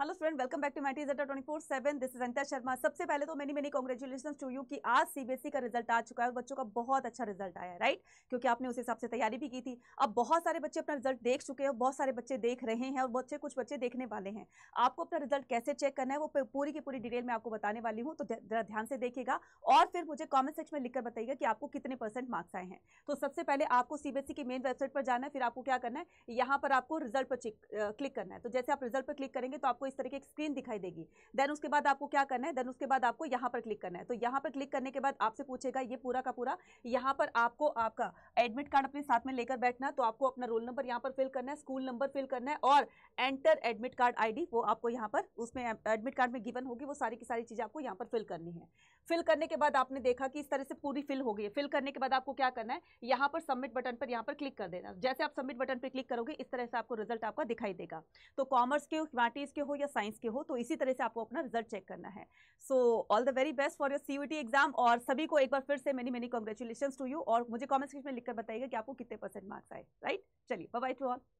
hello student welcome back to my टीज twenty four seven this is Antar Sharma सबसे पहले तो many many congratulation to you कि आज सीबीएसई e का रिजल्ट आ चुका है और बच्चों का बहुत अच्छा रिजल्ट आया राइट क्योंकि आपने उस हिसाब से तैयारी भी की थी अब बहुत सारे बच्चे अपना रिजल्ट देख चुके हैं बहुत सारे बच्चे देख रहे हैं और बच्चे कुछ बच्चे देखने वाले हैं आपको अपना रिजल्ट कैसे चेक करना है वो पूरी की पूरी डिटेल में आपको बताने वाली हूँ तो जरा ध्यान से देखेगा और फिर मुझे कॉमेंट सेक्शन में लिखकर बताइएगा कि आपको कितने परसेंट मार्क्स आए हैं तो सबसे पहले आपको सीबीएसई e की मेन वेबसाइट पर जाना है फिर आपको क्या करना है यहाँ पर आपको रिजल्ट पर क्लिक करना है तो जैसे आप रिजल्ट पर क्लिक करेंगे तो आपको इस तरह की स्क्रीन दिखाई देगी देन उसके बाद आपको क्या करना है देन उसके बाद आपको यहाँ पर क्लिक करना है तो यहाँ पर क्लिक करने के बाद आपसे पूछेगा ये पूरा का पूरा यहाँ पर आपको आपका एडमिट कार्ड अपने साथ में लेकर बैठना तो आपको अपना रोल नंबर यहाँ पर फिल करना है स्कूल नंबर फिल करना है और एंटर एडमिट कार्ड आई वो आपको यहाँ पर उसमें एडमिट कार्ड में गिवन होगी वो सारी की सारी चीज़ें आपको यहाँ पर फिल करनी है फिल करने के बाद आपने देखा कि इस तरह से पूरी फिल हो गई है फिल करने के बाद आपको क्या करना है यहाँ पर सबमिट बटन पर यहाँ पर क्लिक कर देना जैसे आप सबमिट बटन पर क्लिक करोगे इस तरह से आपको रिजल्ट आपका दिखाई देगा तो कॉमर्स के हो ह्यूमैनिटीज़ के हो या साइंस के हो तो इसी तरह से आपको अपना रिजल्ट चेक करना है so all the very best for your CUET exam और सभी को एक बार फिर से many many congratulation to you और मुझे कॉमेंट सेक्शन में लिखकर बताइएगा कि आपको कितने परसेंट मार्क्स आए राइट चलिए बाय टू ऑल